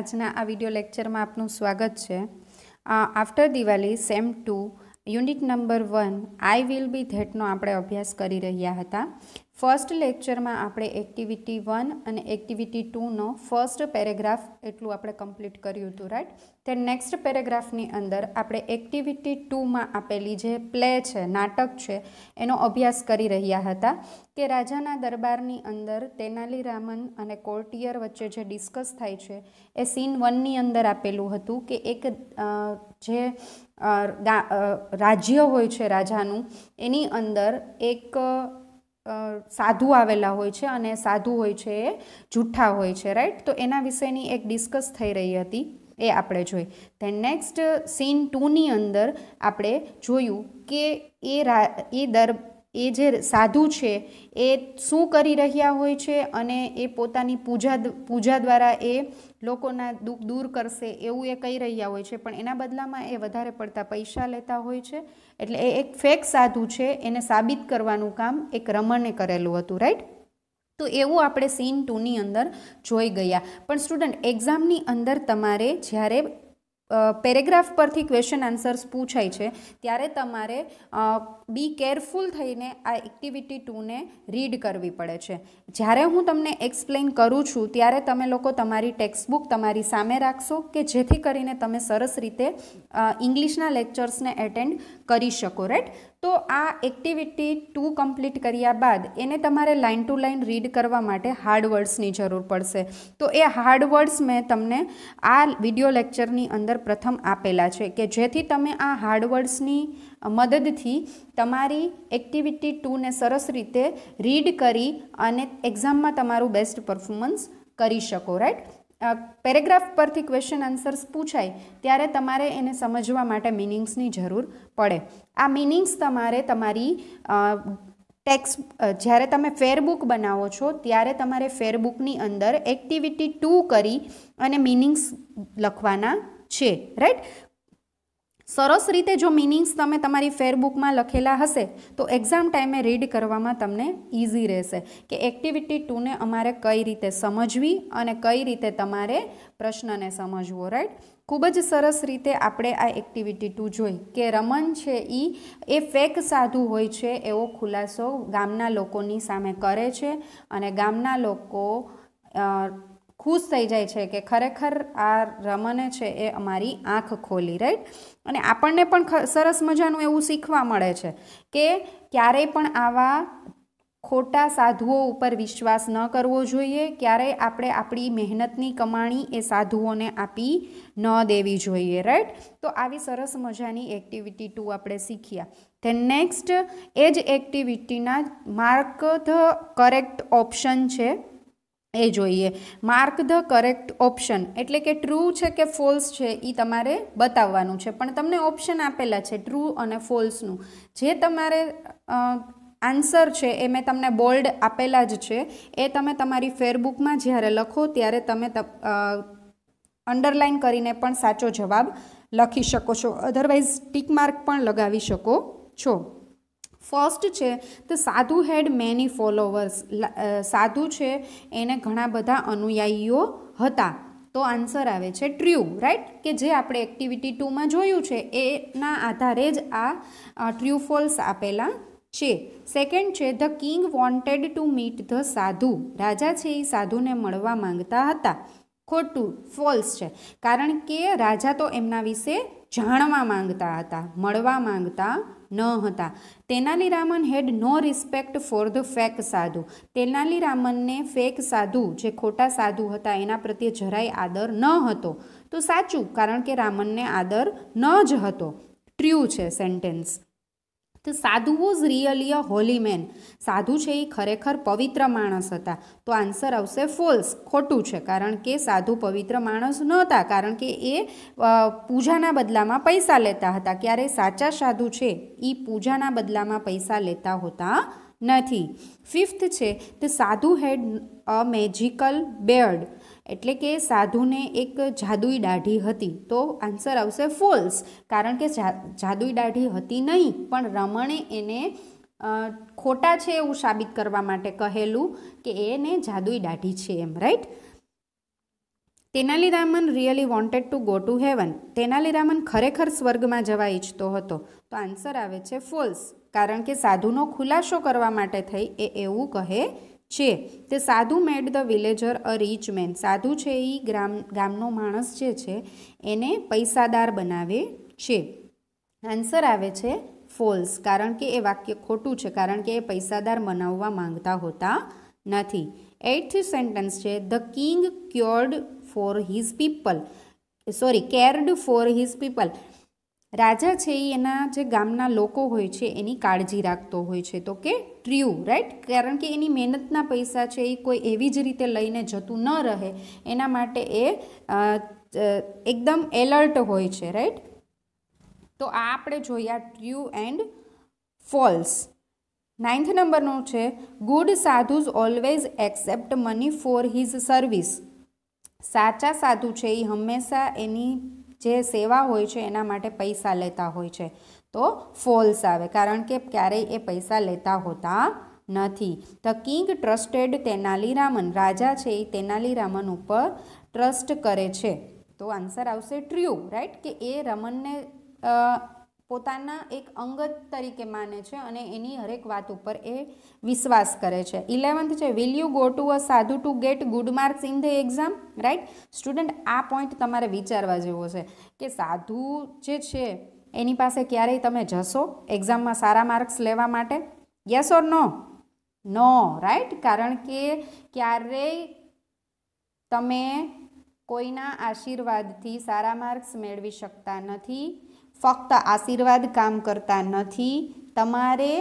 આજના આ વિડિયો લેક્ચરમાં આપનું સ્વાગત છે after Diwali sem two unit number one I will be ધેટનો આપણે અભ્યાસ કરી રહ્યા હતા ફર્સ્ટ લેક્ચરમાં આપણે એક્ટિવિટી વન અને એક્ટિવિટી ટુનો ફર્સ્ટ પેરેગ્રાફ એટલું આપણે કમ્પ્લીટ કર્યું હતું રાઈટ તે નેક્સ્ટ પેરેગ્રાફની અંદર આપણે એક્ટિવિટી ટુમાં આપેલી જે પ્લે છે નાટક છે એનો અભ્યાસ કરી રહ્યા હતા કે રાજાના દરબારની અંદર તેનાલી રામન અને કોર્ટિયર વચ્ચે જે ડિસ્કસ થાય છે એ સીન વનની અંદર આપેલું હતું કે એક જે રાજ્ય હોય છે રાજાનું એની અંદર એક સાધુ આવેલા હોય છે અને સાધુ હોય છે એ જૂઠ્ઠા હોય છે રાઈટ તો એના વિશેની એક ડિસ્કસ થઈ રહી હતી એ આપણે જોઈ ધેન નેક્સ્ટ સીન ટુની અંદર આપણે જોયું કે એ એ દર એ જે સાધુ છે એ શું કરી રહ્યા હોય છે અને એ પોતાની પૂજા પૂજા દ્વારા એ લોકોના દુઃખ દૂર કરશે એવું એ કહી રહ્યા હોય છે પણ એના બદલામાં એ વધારે પડતા પૈસા લેતા હોય છે એટલે એ એક ફેક સાધુ છે એને સાબિત કરવાનું કામ એક રમણે કરેલું હતું રાઈટ તો એવું આપણે સીન ટુની અંદર જોઈ ગયા પણ સ્ટુડન્ટ એક્ઝામની અંદર તમારે જ્યારે પેરેગ્રાફ પરથી ક્વેશ્ચન આન્સર્સ પૂછાય છે ત્યારે તમારે બી કેરફુલ થઈને આ એક્ટિવિટી ટુને રીડ કરવી પડે છે જ્યારે હું તમને એક્સપ્લેન કરું છું ત્યારે તમે લોકો તમારી ટેક્સ્ટબુક તમારી સામે રાખશો કે જેથી કરીને તમે સરસ રીતે ઇંગ્લિશના લેક્ચર્સને એટેન્ડ કરી શકો રાઈટ તો આ એક્ટિવિટી ટુ કમ્પ્લીટ કર્યા બાદ એને તમારે લાઇન ટુ લાઇન રીડ કરવા માટે હાર્ડવર્ડ્સની જરૂર પડશે તો એ હાર્ડ વર્ડ્સ મેં તમને આ વિડિયો લેક્ચરની અંદર પ્રથમ આપેલા છે કે જેથી તમે આ હાર્ડ મદદથી તમારી એક્ટિવિટી ટુને સરસ રીતે રીડ કરી અને એક્ઝામમાં તમારું બેસ્ટ પરફોર્મન્સ કરી શકો રાઈટ પેરેગ્રાફ પરથી ક્વેશ્ચન આન્સર્સ પૂછાય ત્યારે તમારે એને સમજવા માટે મિનિંગ્સની જરૂર પડે આ મિનિંગ્સ તમારે તમારી ટેક્સ જ્યારે તમે ફેરબુક બનાવો છો ત્યારે તમારે ફેરબુકની અંદર એક્ટિવિટી ટુ કરી અને મિનિંગ્સ લખવાના છે રાઈટ સરસ રીતે જો મિનિંગ્સ તમે તમારી ફેરબુકમાં લખેલા હશે તો એક્ઝામ ટાઈમે રીડ કરવામાં તમને ઇઝી રહેશે કે એક્ટિવિટી ટુને અમારે કઈ રીતે સમજવી અને કઈ રીતે તમારે પ્રશ્નને સમજવો રાઈટ ખૂબ જ સરસ રીતે આપણે આ એક્ટિવિટી ટુ જોઈ કે રમન છે એ એ ફેક સાધુ હોય છે એવો ખુલાસો ગામના લોકોની સામે કરે છે અને ગામના લોકો ખુશ થઈ જાય છે કે ખરેખર આ રમને છે એ અમારી આંખ ખોલી રાઈટ અને આપણને પણ સરસ મજાનું એવું શીખવા મળે છે કે ક્યારેય પણ આવા ખોટા સાધુઓ ઉપર વિશ્વાસ ન કરવો જોઈએ ક્યારેય આપણે આપણી મહેનતની કમાણી એ સાધુઓને આપી ન દેવી જોઈએ રાઈટ તો આવી સરસ મજાની એક્ટિવિટી ટુ આપણે શીખ્યા ધેન નેક્સ્ટ એ જ એક્ટિવિટીના માર્ક ધ કરેક્ટ ઓપ્શન છે એ જોઈએ માર્ક ધ કરેક્ટ ઓપ્શન એટલે કે ટ્રુ છે કે ફોલ્સ છે એ તમારે બતાવવાનું છે પણ તમને ઓપ્શન આપેલા છે ટ્રુ અને ફોલ્સનું જે તમારે આન્સર છે એ મેં તમને બોલ્ડ આપેલા જ છે એ તમે તમારી ફેરબુકમાં જ્યારે લખો ત્યારે તમે અંડરલાઇન કરીને પણ સાચો જવાબ લખી શકો છો અધરવાઇઝ ટીક માર્ક પણ લગાવી શકો છો ફર્સ્ટ છે ધ સાધુ હેડ મેની ફોલોવર્સ સાધુ છે એને ઘણા બધા અનુયાયીઓ હતા તો આન્સર આવે છે ટ્રુ રાઈટ કે જે આપણે એક્ટિવિટી ટુમાં જોયું છે એના આધારે જ આ ટ્રુ ફોલ્સ આપેલા છે સેકન્ડ છે the king wanted to meet the sadhu રાજા છે એ સાધુને મળવા માંગતા હતા ખોટું ફોલ્સ છે કારણ કે રાજા તો એમના વિશે જાણવા માંગતા હતા મળવા માંગતા ન હતા Tenali Raman had no respect for the fake sadhu Tenali રામનને fake સાધુ જે ખોટા સાધુ હતા એના પ્રત્યે જરાય આદર ન હતો તો સાચું કારણ કે રામનને આદર ન જ હતો ટ્રુ છે સેન્ટેન્સ તો sadhu was really a holy man સાધુ છે એ ખરેખર પવિત્ર માણસ હતા તો આન્સર આવશે ફોલ્સ ખોટું છે કારણ કે સાધુ પવિત્ર માણસ નહોતા કારણ કે એ પૂજાના બદલામાં પૈસા લેતા હતા ક્યારે સાચા સાધુ છે એ પૂજાના બદલામાં પૈસા લેતા હોતા નથી ફિફ્થ છે તો સાધુ હેડ અ મેજિકલ બેર્ડ એટલે કે સાધુને એક જાદુઈ દાઢી હતી તો આન્સર આવશે ફોલ્સ કારણ કે જાદુઈ દાઢી હતી નહીં પણ રમણે એને ખોટા છે એવું સાબિત કરવા માટે કહેલું કે એને જાદુઈ દાઢી છે એમ right Tenali Raman really wanted to go to heaven Tenali Raman ખરેખર સ્વર્ગમાં જવા ઈચ્છતો હતો તો આન્સર આવે છે ફોલ્સ કારણ કે સાધુનો ખુલાસો કરવા માટે થઈ એ એવું કહે છે તે sadhu made the villager a rich man સાધુ છે એ ગ્રામ ગામનો માણસ જે છે એને પૈસાદાર બનાવે છે આન્સર આવે છે ફોલ્સ કારણ કે એ વાક્ય ખોટું છે કારણ કે એ પૈસાદાર બનાવવા માંગતા હોતા નથી એઇથ સેન્ટન્સ છે the king cured for his people sorry cared for his people રાજા છે એ એના જે ગામના લોકો હોય છે એની કાળજી રાખતો હોય છે તો કે ટ્રુ રાઈટ કારણ કે એની મહેનતના પૈસા છે એ કોઈ એવી જ રીતે લઈને જતું ન રહે એના માટે એ એકદમ એલર્ટ હોય છે રાઈટ તો આ આપણે જોયા ટ્રુ એન્ડ ફોલ્સ નાઇન્થ નંબરનો છે good sadhus always accept money for his service સાચા સાધુ છે એ હંમેશા એની જે સેવા હોય છે એના માટે પૈસા લેતા હોય છે તો ફોલ્સ આવે કારણ કે ક્યારેય એ પૈસા લેતા હોતા નથી ધ કિંગ ટ્રસ્ટેડ તેનાલીરામન રાજા છે એ તેનાલીરામન ઉપર ટ્રસ્ટ કરે છે તો આન્સર આવશે ટ્રુ રાઈટ કે એ રમનને પોતાના એક અંગત તરીકે માને છે અને એની હરેક વાત ઉપર એ વિશ્વાસ કરે છે ઇલેવન્થ છે will you go to a sadhu to get good marks in the exam right student આ પોઈન્ટ તમારે વિચારવા જેવો છે કે સાધુ જે છે એની પાસે ક્યારેય તમે જશો એક્ઝામમાં સારા માર્ક્સ લેવા માટે yes or no no right કારણ કે ક્યારેય તમે કોઈના આશીર્વાદથી સારા માર્ક્સ મેળવી શકતા નથી ફક્ત આશીર્વાદ કામ કરતા નથી તમારે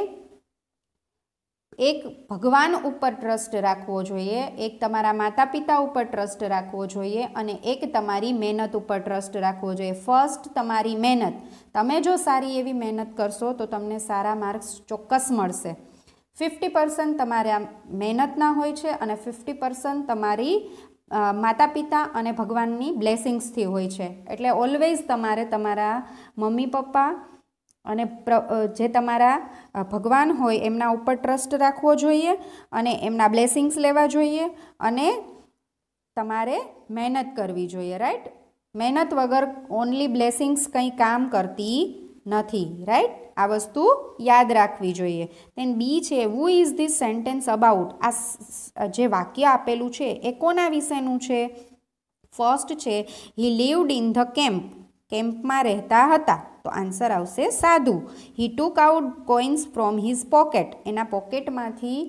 એક ભગવાન ઉપર ટ્રસ્ટ રાખવો જોઈએ એક તમારા માતા પિતા ઉપર ટ્રસ્ટ રાખવો જોઈએ અને એક તમારી મહેનત ઉપર ટ્રસ્ટ રાખવો જોઈએ ફર્સ્ટ તમારી મહેનત તમે જો સારી એવી મહેનત કરશો તો તમને સારા માર્ક્સ ચોક્કસ મળશે ફિફ્ટી પર્સન્ટ તમારા મહેનતના હોય છે અને ફિફ્ટી પર્સન્ટ તમારી માતા પિતા અને ભગવાનની બ્લેસિંગ્સથી હોય છે એટલે ઓલવેઝ તમારે તમારા મમ્મી પપ્પા અને જે તમારા ભગવાન હોય એમના ઉપર ટ્રસ્ટ રાખવો જોઈએ અને એમના બ્લેસિંગ્સ લેવા જોઈએ અને તમારે મહેનત કરવી જોઈએ રાઈટ મહેનત વગર ઓનલી બ્લેસિંગ્સ કંઈ કામ કરતી નથી રાઈટ આ વસ્તુ યાદ રાખવી જોઈએ દેન બી છે who is this sentence about આ જે વાક્ય આપેલું છે એ કોના વિશેનું છે ફર્સ્ટ છે he lived in the camp કેમ્પમાં રહેતા હતા તો આન્સર આવશે sadhu he took out coins from his pocket એના પોકેટમાંથી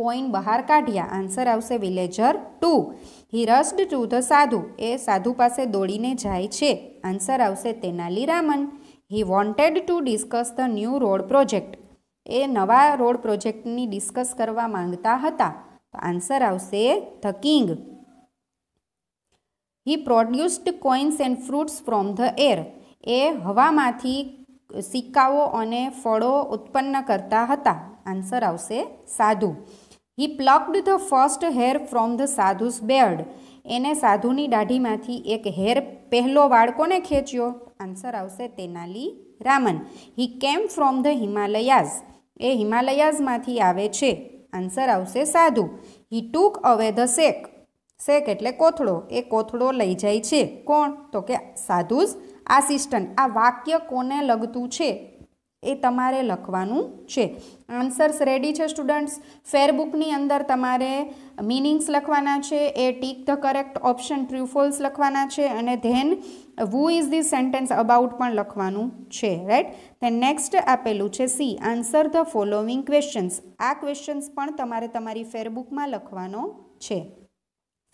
કોઈન બહાર કાઢ્યા આન્સર આવશે villager two he rushed to the sadhu એ સાધુ પાસે દોડીને જાય છે આન્સર આવશે Tenali Raman he wanted to discuss the new road project એ નવા રોડ પ્રોજેક્ટની ડિસ્કસ કરવા માંગતા હતા તો આન્સર આવશે the king he produced coins and fruits from the air એ હવામાંથી સિક્કાઓ અને ફળો ઉત્પન્ન કરતા હતા આન્સર આવશે sadhu he plucked the first hair from the sadhu's beard એને સાધુની દાઢીમાંથી એક હેર પહેલો વાળ કોને ખેંચ્યો આન્સર આવશે Tenali Raman he came from the Himalayas એ હિમાલયાઝમાંથી આવે છે આન્સર આવશે સાધુ હી ટૂક અવે ધ શેક શેક એટલે કોથળો એ કોથળો લઈ જાય છે કોણ તો કે સાધુઝ આસિસ્ટન્ટ આ વાક્ય કોને લગતું છે એ તમારે લખવાનું છે આન્સર્સ રેડી છે સ્ટુડન્ટ્સ ફેરબુકની અંદર તમારે મિનિંગ્સ લખવાના છે એ tick the correct option true false લખવાના છે અને then who is the sentence about પણ લખવાનું છે રાઈટ ધેન નેક્સ્ટ આપેલું છે C answer the following questions આ ક્વેશ્ચન્સ પણ તમારે તમારી ફેરબુકમાં લખવાનો છે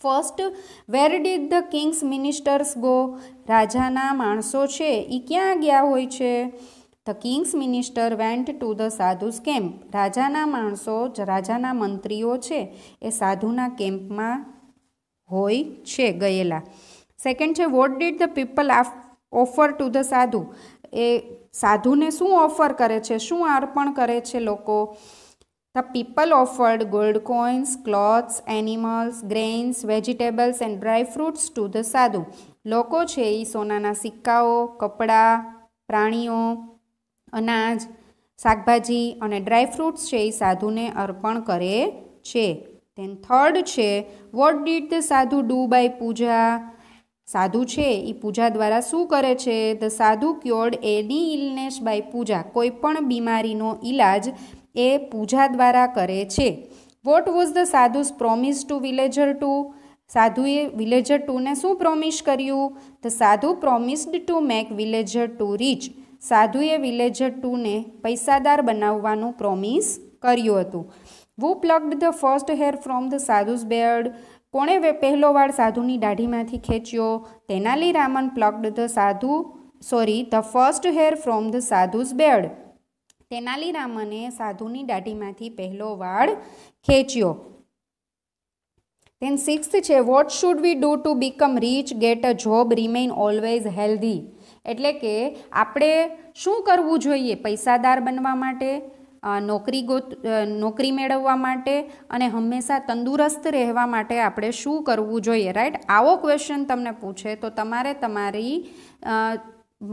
first where did the king's ministers go રાજાના માણસો છે એ ક્યાં ગયા હોય છે the king's minister went to the sadhu's camp રાજાના માણસો જ રાજાના મંત્રીઓ છે એ સાધુના કેમ્પમાં હોય છે ગયેલા સેકન્ડ છે what did the people off offer to the sadhu એ સાધુને શું ઓફર કરે છે શું અર્પણ કરે છે લોકો the people offered gold coins clothes animals grains vegetables and dry fruits to the sadhu લોકો છે એ સોનાના સિક્કાઓ કપડાં પ્રાણીઓ અનાજ શાકભાજી અને ડ્રાયફ્રૂટ્સ છે એ સાધુને અર્પણ કરે છે ધેન થર્ડ છે what did the sadhu do by puja સાધુ છે એ પૂજા દ્વારા શું કરે છે ધ સાધુ ક્યોર્ડ એની ઇલનેસ બાય પૂજા કોઈ પણ બીમારીનો ઈલાજ એ પૂજા દ્વારા કરે છે what was the sadhu's promise to villager two સાધુએ વિલેજર ટુને શું પ્રોમિસ કર્યું the sadhu promised to make villager two rich સાધુએ વિલેજર ટુને પૈસાદાર બનાવવાનું પ્રોમિસ કર્યું હતું who plucked the first hair from the sadhu's beard કોણે પહેલો વાળ સાધુની દાઢીમાંથી ખેંચ્યો Tenali Raman plucked the sadhu sorry the first hair from the sadhu's beard Tenali રામને સાધુની દાઢીમાંથી પહેલો વાળ ખેંચ્યો તેન સિક્સ્થ છે what should we do to become rich get a job remain always healthy એટલે કે આપણે શું કરવું જોઈએ પૈસાદાર બનવા માટે નોકરી ગોત નોકરી મેળવવા માટે અને હંમેશા તંદુરસ્ત રહેવા માટે આપણે શું કરવું જોઈએ રાઈટ આવો ક્વેશ્ચન તમને પૂછે તો તમારે તમારી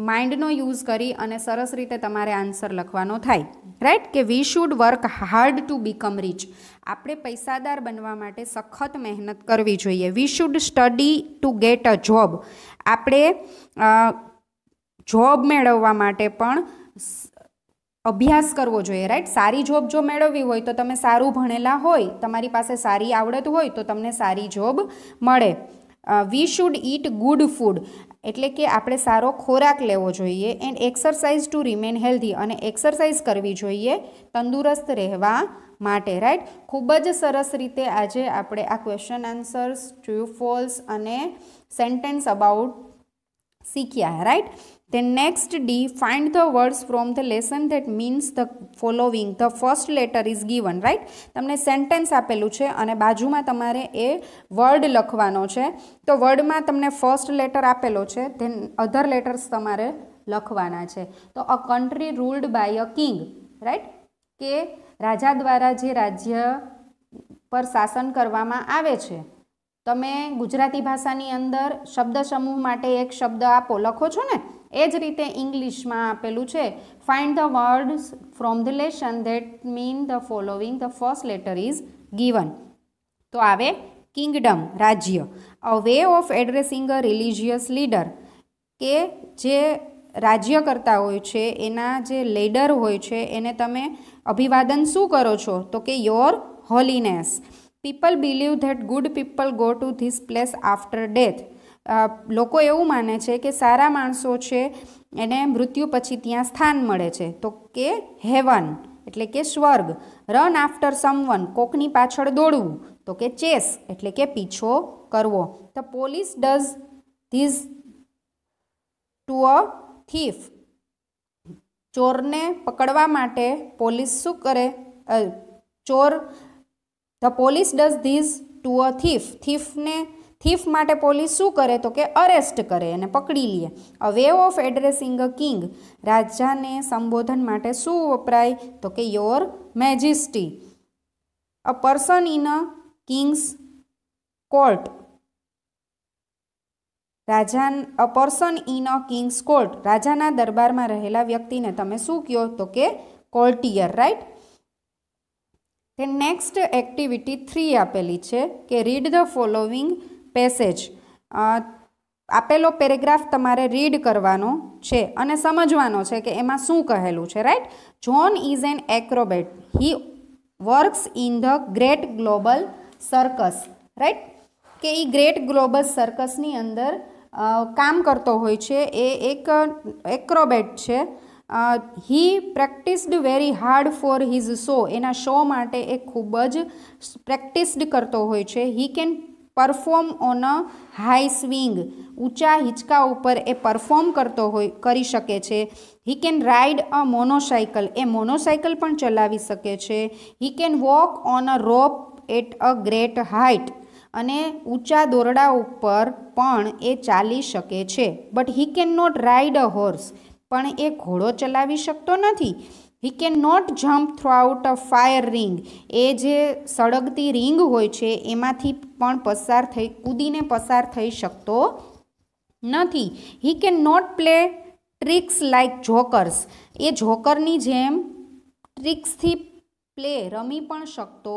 માઇન્ડનો યુઝ કરી અને સરસ રીતે તમારે આન્સર લખવાનો થાય રાઈટ કે we should work hard to become rich આપણે પૈસાદાર બનવા માટે સખત મહેનત કરવી જોઈએ we should study to get a job આપણે જોબ મેળવવા માટે પણ અભ્યાસ કરવો જોઈએ રાઈટ સારી જોબ જો મેળવવી હોય તો તમે સારું ભણેલા હોય તમારી પાસે સારી આવડત હોય તો તમને સારી જોબ મળે we should eat good food એટલે કે આપણે સારો ખોરાક લેવો જોઈએ and exercise to remain healthy અને એક્સરસાઇઝ કરવી જોઈએ તંદુરસ્ત રહેવા માટે રાઈટ ખૂબ જ સરસ રીતે આજે આપણે આ ક્વેશ્ચન આન્સર્સ ટ્રુ ફોલ્સ અને સેન્ટેન્સ અબાઉટ શીખ્યા right Then next D, find the words from the lesson that means the following. The first letter is given, right? તમને સેન્ટેન્સ આપેલું છે અને બાજુમાં તમારે એ વર્ડ લખવાનો છે તો વર્ડમાં તમને ફર્સ્ટ લેટર આપેલો છે ધેન અધર લેટર્સ તમારે લખવાના છે તો a country ruled by a king right કે રાજા દ્વારા જે રાજ્ય પર શાસન કરવામાં આવે છે તમે ગુજરાતી ભાષાની અંદર શબ્દ સમૂહ માટે એક શબ્દ આપો લખો છો ને એ જ રીતે ઇંગ્લિશમાં આપેલું છે find the words from the lesson that mean the following the first letter is given તો આવે કિંગડમ રાજ્ય a way of addressing a religious leader કે જે રાજ્ય કરતા હોય છે એના જે લેડર હોય છે એને તમે અભિવાદન શું કરો છો તો કે your holiness people believe that good people go to this place after death લોકો એવું માને છે કે સારા માણસો છે એને મૃત્યુ પછી ત્યાં સ્થાન મળે છે તો કે હેવન એટલે કે સ્વર્ગ રન આફ્ટર સમવન કોકની પાછળ દોડવું તો કે ચેસ એટલે કે પીછો કરવો the police does this to a thief ચોરને પકડવા માટે પોલીસ શું કરે ચોર the police does this to a thief થીફને થીફ માટે પોલીસ શું કરે તો કે અરેસ્ટ કરે અને પકડી લે a way of addressing a king રાજાને સંબોધન માટે શું વપરાય તો કે your majesty a person in a king's court રાજા a person in a king's court રાજાના દરબારમાં રહેલા વ્યક્તિને તમે શું કહો તો કે કોર્ટિયર રાઈટ તે નેક્સ્ટ એક્ટિવિટી થ્રી આપેલી છે કે રીડ ધ ફોલોવિંગ પેસેજ આપેલો પેરેગ્રાફ તમારે રીડ કરવાનો છે અને સમજવાનો છે કે એમાં શું કહેલું છે right John is an acrobat he works in the great global circus right કે એ ગ્રેટ ગ્લોબલ સર્કસની અંદર કામ કરતો હોય છે એ એક એક્રોબેટ છે he practised very hard for his show એના શો માટે એ ખૂબ જ પ્રેક્ટિસ્ડ કરતો હોય છે he can perform on a high swing ઊંચા હિંચકા ઉપર એ પરફોર્મ કરતો હોય કરી શકે છે હી કેન રાઇડ અ મોનોસાયકલ એ મોનોસાયકલ પણ ચલાવી શકે છે he can walk on a rope at a great height અને ઊંચા દોરડા ઉપર પણ એ ચાલી શકે છે but he can not ride a horse પણ એ ઘોડો ચલાવી શકતો નથી he can not jump out a fire ring એ જે સળગતી રિંગ હોય છે એમાંથી પણ પસાર થઈ કૂદીને પસાર થઈ શકતો નથી he can not play tricks like jokers એ જોકરની જેમ ટ્રિક્સથી પ્લે રમી પણ શકતો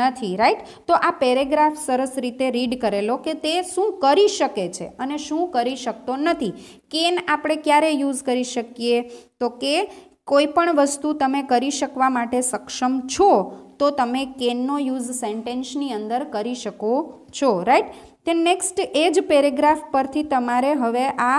નથી રાઈટ તો આ પેરેગ્રાફ સરસ રીતે રીડ કરેલો કે તે શું કરી શકે છે અને શું કરી શકતો નથી કેન આપણે ક્યારે યુઝ કરી શકીએ તો કે કોઈપણ વસ્તુ તમે કરી શકવા માટે સક્ષમ છો તો તમે કેનનો યુઝ સેન્ટેન્સની અંદર કરી શકો છો રાઈટ તે નેક્સ્ટ એ જ પેરેગ્રાફ પરથી તમારે હવે આ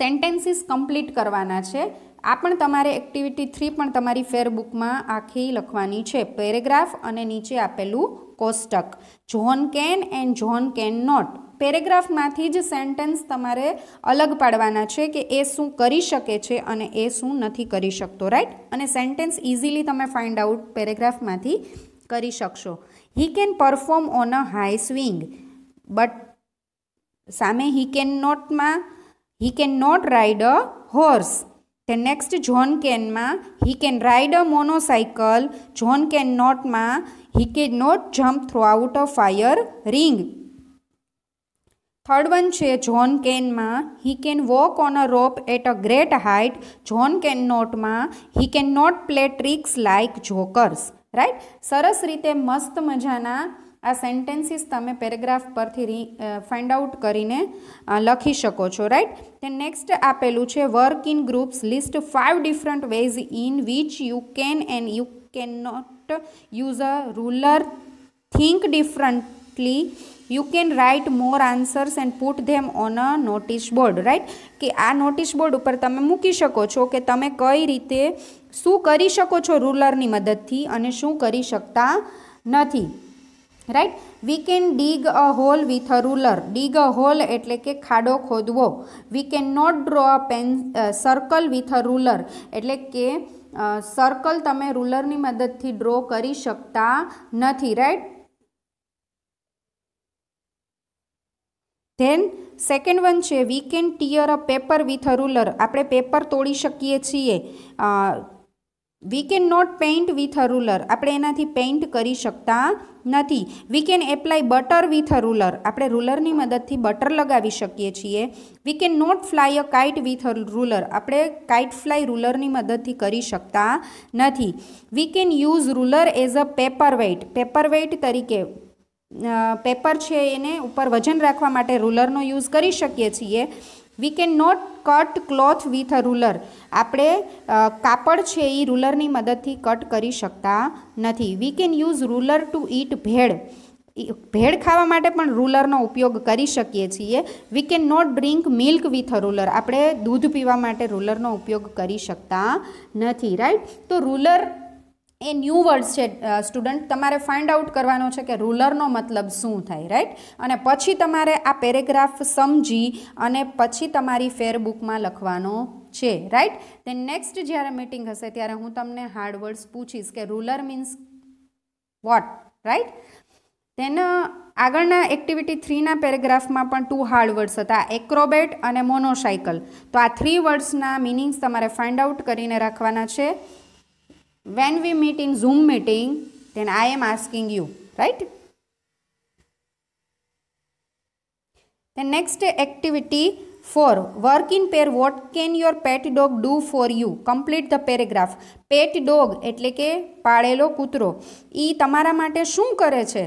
સેન્ટેન્સીસ કમ્પ્લીટ કરવાના છે આ પણ તમારે એક્ટિવિટી થ્રી પણ તમારી ફેરબુકમાં આખી લખવાની છે પેરેગ્રાફ અને નીચે આપેલું કોષ્ટક John can and John can not પેરેગ્રાફમાંથી જ સેન્ટેન્સ તમારે અલગ પાડવાના છે કે એ શું કરી શકે છે અને એ શું નથી કરી શકતો રાઈટ અને સેન્ટેન્સ ઇઝીલી તમે ફાઇન્ડ આઉટ પેરેગ્રાફમાંથી કરી શકશો he can perform on a high swing but સામે હી કેન નોટમાં he can not ride a horse The next John can માં he can ride a motorcycle. John can not માં he can not jump throughout a fire ring. Third one છે John કેનમાં he can walk on a rope at a great height John can નોટમાં he can not play tricks like jokers right સરસ રીતે મસ્ત મજાના આ sentences તમે paragraph પરથી રી ફાઇન્ડ આઉટ કરીને લખી શકો છો રાઈટ તે નેક્સ્ટ આપેલું છે work in groups list five different ways in which you can and you can not use a ruler think differently you can write more answers and put them on a notice board right કે આ notice board ઉપર તમે મૂકી શકો છો કે તમે કઈ રીતે શું કરી શકો છો રૂલરની મદદથી અને શું કરી શકતા નથી right we can dig a hole with a ruler dig a hole એટલે કે ખાડો ખોદવો we can not draw a pen circle with a ruler એટલે કે સર્કલ તમે રૂલરની મદદથી ડ્રો કરી શકતા નથી રાઈટ ધેન સેકન્ડ વન છે we can tear a paper with a ruler આપણે પેપર તોડી શકીએ છીએ we can not paint with a ruler આપણે એનાથી પેઇન્ટ કરી શકતા નથી we can apply butter with a ruler આપણે રૂલરની મદદથી બટર લગાવી શકીએ છીએ we can not fly a kite with a ruler આપણે કાઇટ ફ્લાય રૂલરની મદદથી કરી શકતા નથી we can use ruler as a paper weight paper weight તરીકે પેપર છે એને ઉપર વજન રાખવા માટે રૂલરનો યુઝ કરી શકીએ છીએ we can not cut cloth with a ruler આપણે કાપડ છે એ રૂલરની મદદથી કટ કરી શકતા નથી we can use ruler to eat ભેળ ભેળ ખાવા માટે પણ રૂલરનો ઉપયોગ કરી શકીએ છીએ we can not drink milk with a ruler આપણે દૂધ પીવા માટે રૂલરનો ઉપયોગ કરી શકતા નથી રાઈટ તો રૂલર એ ન્યૂ વર્ડ્સ છે સ્ટુડન્ટ તમારે ફાઇન્ડ આઉટ કરવાનો છે કે રૂલરનો મતલબ શું થાય રાઈટ અને પછી તમારે આ પેરેગ્રાફ સમજી અને પછી તમારી ફેરબુકમાં લખવાનો છે રાઈટ દેન નેક્સ્ટ જ્યારે મિટિંગ હશે ત્યારે હું તમને હાર્ડ વર્ડ્સ પૂછીશ કે ruler means what right then આગળના એક્ટિવિટી થ્રીના પેરેગ્રાફમાં પણ ટુ હાર્ડ વર્ડ્સ હતા એક્રોબેટ અને મોનોસાયકલ તો આ થ્રી વર્ડ્સના મિનિંગ્સ તમારે ફાઇન્ડ આઉટ કરીને રાખવાના છે when we meet in zoom meeting then i am asking you right the next activity for work in pair what can your pet dog do for you complete the paragraph pet dog એટલે કે પાળેલો કૂતરો એ તમારા માટે શું કરે છે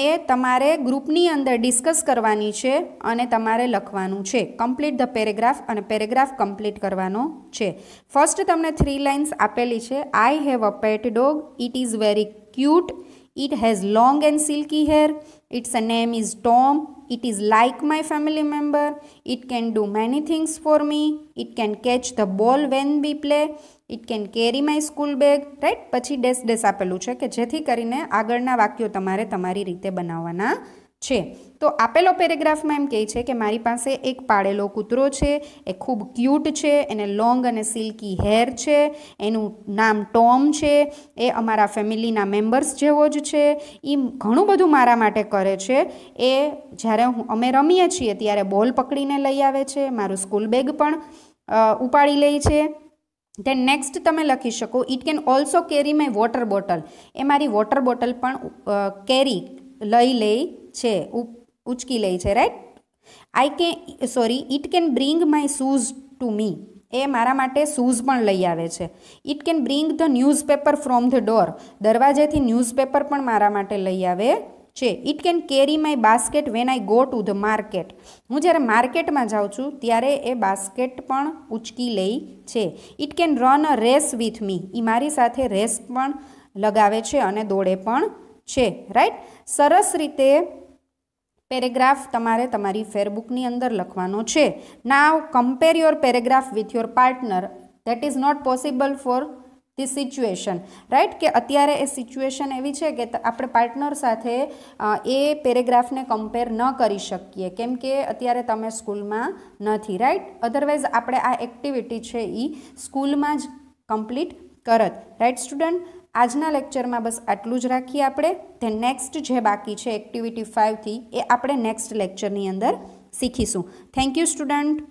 એ તમારે ગ્રુપની અંદર ડિસ્કસ કરવાની છે અને તમારે લખવાનું છે કમ્પ્લીટ ધ પેરેગ્રાફ અને પેરેગ્રાફ કમ્પ્લીટ કરવાનો છે ફર્સ્ટ તમને થ્રી લાઇન્સ આપેલી છે I have a pet dog it is very cute it has long and silky hair its a name is Tom it is like my family member it can do many things for me it can catch the ball when we play it can carry my school bag right પછી ડેસ ડેસ આપેલું છે કે જેથી કરીને આગળના વાક્યો તમારે તમારી રીતે બનાવવાના છે તો આપેલો પેરેગ્રાફમાં એમ કહે છે કે મારી પાસે એક પાળેલો કૂતરો છે એ ખૂબ ક્યુટ છે એને લોંગ અને સિલ્કી હેર છે એનું નામ ટોમ છે એ અમારા ફેમિલીના મેમ્બર્સ જેવો જ છે એ ઘણું બધું મારા માટે કરે છે એ જ્યારે હું અમે રમીએ છીએ ત્યારે બોલ પકડીને લઈ આવે છે મારું સ્કૂલ બેગ પણ ઉપાડી લે છે ધેન નેક્સ્ટ તમે લખી શકો it can also carry my water bottle એ મારી વોટર બોટલ પણ કેરી લઈ લે છે ઉચકી લે છે રાઈટ આઈ કે sorry it can bring my shoes to me એ મારા માટે શૂઝ પણ લઈ આવે છે it can bring the newspaper from the door દરવાજેથી ન્યૂઝપેપર પણ મારા માટે લઈ આવે છે it can carry my basket when I go to the market હું જ્યારે માર્કેટમાં જાઉં છું ત્યારે એ બાસ્કેટ પણ ઉચકી લે છે it can run a race with me એ મારી સાથે રેસ પણ લગાવે છે અને દોડે પણ છે રાઈટ સરસ રીતે પેરેગ્રાફ તમારે તમારી ફેરબુકની અંદર લખવાનો છે now compare your paragraph with your partner that is not possible for the situation right કે અત્યારે એ સિચ્યુએશન એવી છે કે આપણે પાર્ટનર સાથે એ પેરેગ્રાફને કમ્પેર ન કરી શકીએ કેમ કે અત્યારે તમે સ્કૂલમાં નથી રાઈટ અધરવાઇઝ આપણે આ એક્ટિવિટી છે એ સ્કૂલમાં જ કમ્પ્લીટ કરત રાઈટ સ્ટુડન્ટ આજના લેક્ચરમાં બસ આટલું જ રાખીએ આપણે તે નેક્સ્ટ જે બાકી છે એક્ટિવિટી ફાઇવથી એ આપણે નેક્સ્ટ લેક્ચરની અંદર શીખીશું થેન્ક યુ સ્ટુડન્ટ